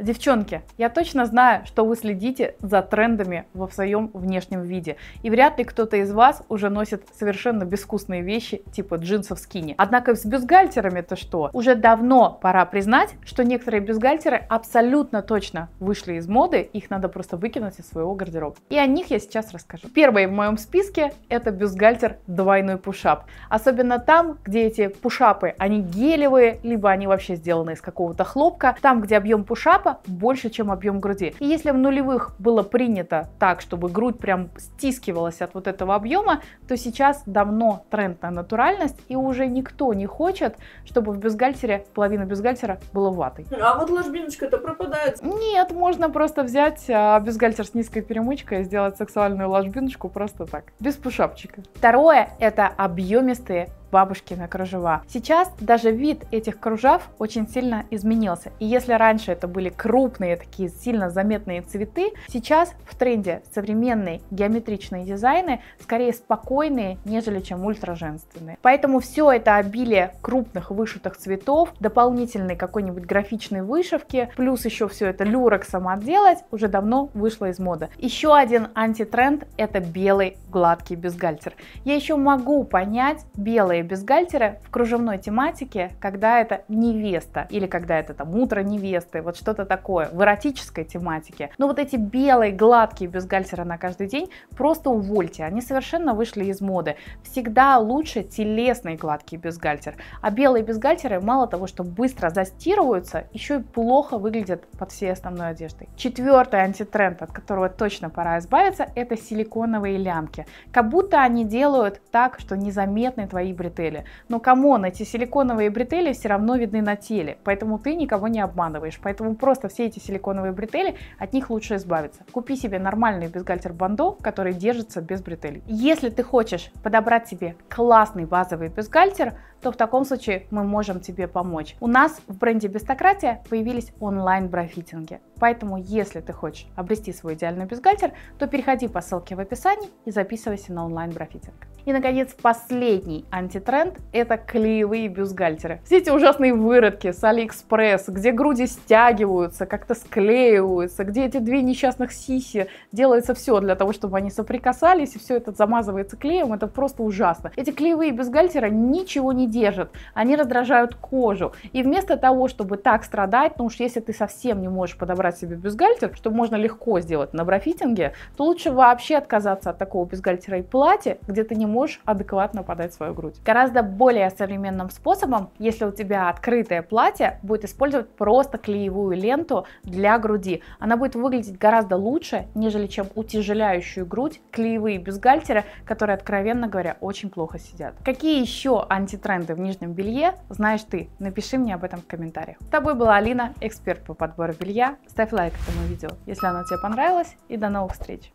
Девчонки, я точно знаю, что вы следите за трендами во своем внешнем виде. И вряд ли кто-то из вас уже носит совершенно безвкусные вещи типа джинсов скини. Однако с бюстгальтерами то что? Уже давно пора признать, что некоторые бюстгальтеры абсолютно точно вышли из моды, их надо просто выкинуть из своего гардероба. И о них я сейчас расскажу. Первый в моем списке это бюстгальтер двойной пушап. Особенно там, где эти пушапы, они гелевые, либо они вообще сделаны из какого-то хлопка. Там, где объем пушап ляпа больше, чем объем груди. И если в нулевых было принято так, чтобы грудь прям стискивалась от вот этого объема, то сейчас давно тренд на натуральность, и уже никто не хочет, чтобы в бюстгальтере половина бюстгальтера была ватой. А вот ложбиночка-то пропадает. Нет, можно просто взять а, бюстгальтер с низкой перемычкой и сделать сексуальную ложбиночку просто так, без пушапчика. Второе – это объемистые бабушкины кружева. Сейчас даже вид этих кружев очень сильно изменился. И если раньше это были крупные, такие сильно заметные цветы, сейчас в тренде современные геометричные дизайны скорее спокойные, нежели чем ультраженственные. Поэтому все это обилие крупных вышитых цветов, дополнительной какой-нибудь графичной вышивки, плюс еще все это люрексом отделать, уже давно вышло из моды. Еще один антитренд – это белый гладкий бюстгальтер. Я еще могу понять белые бюстгальтеры в кружевной тематике, когда это невеста или когда это там утро невесты, вот что-то такое, в эротической тематике. Но вот эти белые гладкие бюстгальтеры на каждый день просто увольте, они совершенно вышли из моды. Всегда лучше телесный гладкий бюстгальтер, а белые бюстгальтеры мало того, что быстро застирываются, еще и плохо выглядят под всей основной одеждой. Четвертый антитренд, от которого точно пора избавиться, это силиконовые лямки. Как будто они делают так, что незаметны твои бриллианты бретели. Но камон, эти силиконовые бретели все равно видны на теле, поэтому ты никого не обманываешь. Поэтому просто все эти силиконовые бретели, от них лучше избавиться. Купи себе нормальный бюстгальтер Бандо, который держится без бретелей. Если ты хочешь подобрать себе классный базовый бюстгальтер, то в таком случае мы можем тебе помочь. У нас в бренде Бестократия появились онлайн-брафитинги. Поэтому, если ты хочешь обрести свой идеальный бюстгальтер, то переходи по ссылке в описании и записывайся на онлайн-брафитинг. И, наконец, последний антитренд – это клеевые бюстгальтеры. Все эти ужасные выродки с Алиэкспресс, где груди стягиваются, как-то склеиваются, где эти две несчастных сиси, делается все для того, чтобы они соприкасались, и все это замазывается клеем, это просто ужасно. Эти клеевые бюстгальтеры ничего не держат, они раздражают кожу. И вместо того, чтобы так страдать, ну уж если ты совсем не можешь подобрать себе бюстгальтер, что можно легко сделать на брафитинге, то лучше вообще отказаться от такого бюстгальтера и платья, где ты не можешь адекватно подать свою грудь. Гораздо более современным способом, если у тебя открытое платье, будет использовать просто клеевую ленту для груди. Она будет выглядеть гораздо лучше, нежели чем утяжеляющую грудь клеевые бюстгальтеры, которые, откровенно говоря, очень плохо сидят. Какие еще антитренды тренды в нижнем белье знаешь ты? Напиши мне об этом в комментариях. С тобой была Алина, эксперт по подбору белья. Ставь лайк этому видео, если оно тебе понравилось, и до новых встреч!